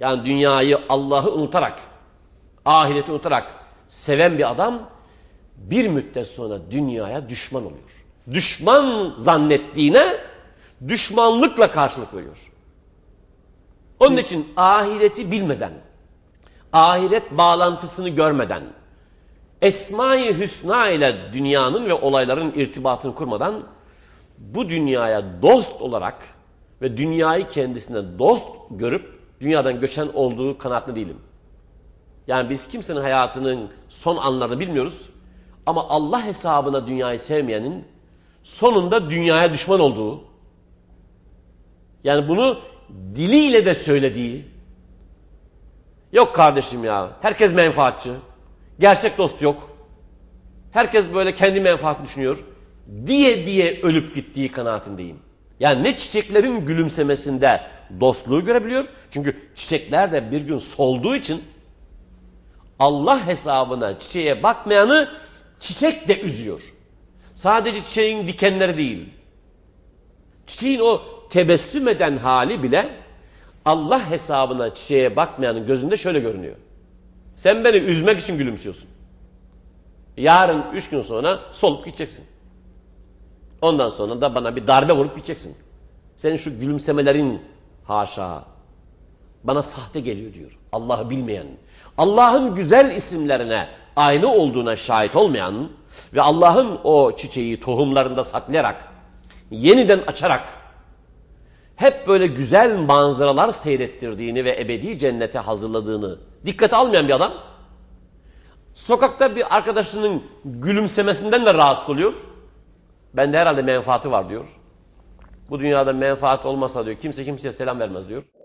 Yani dünyayı Allah'ı unutarak, ahireti unutarak seven bir adam bir müddet sonra dünyaya düşman oluyor. Düşman zannettiğine düşmanlıkla karşılık veriyor. Onun Hı. için ahireti bilmeden, ahiret bağlantısını görmeden, Esma-i Hüsna ile dünyanın ve olayların irtibatını kurmadan bu dünyaya dost olarak ve dünyayı kendisine dost görüp dünyadan göçen olduğu kanaatli değilim. Yani biz kimsenin hayatının son anlarını bilmiyoruz. Ama Allah hesabına dünyayı sevmeyenin sonunda dünyaya düşman olduğu, yani bunu diliyle de söylediği, yok kardeşim ya herkes menfaatçı, gerçek dost yok, herkes böyle kendi menfaatini düşünüyor diye diye ölüp gittiği kanaatindeyim. Yani ne çiçeklerin gülümsemesinde dostluğu görebiliyor. Çünkü çiçekler de bir gün solduğu için Allah hesabına çiçeğe bakmayanı çiçek de üzüyor. Sadece çiçeğin dikenleri değil. Çiçeğin o tebessüm eden hali bile Allah hesabına çiçeğe bakmayanın gözünde şöyle görünüyor. Sen beni üzmek için gülümsüyorsun. Yarın üç gün sonra solup gideceksin. Ondan sonra da bana bir darbe vurup gideceksin. Senin şu gülümsemelerin haşa bana sahte geliyor diyor. Allah'ı bilmeyen, Allah'ın güzel isimlerine aynı olduğuna şahit olmayan ve Allah'ın o çiçeği tohumlarında saklayarak, yeniden açarak hep böyle güzel manzaralar seyrettirdiğini ve ebedi cennete hazırladığını dikkate almayan bir adam sokakta bir arkadaşının gülümsemesinden de rahatsız oluyor. Bende herhalde menfaati var diyor. Bu dünyada menfaat olmasa diyor kimse kimseye selam vermez diyor.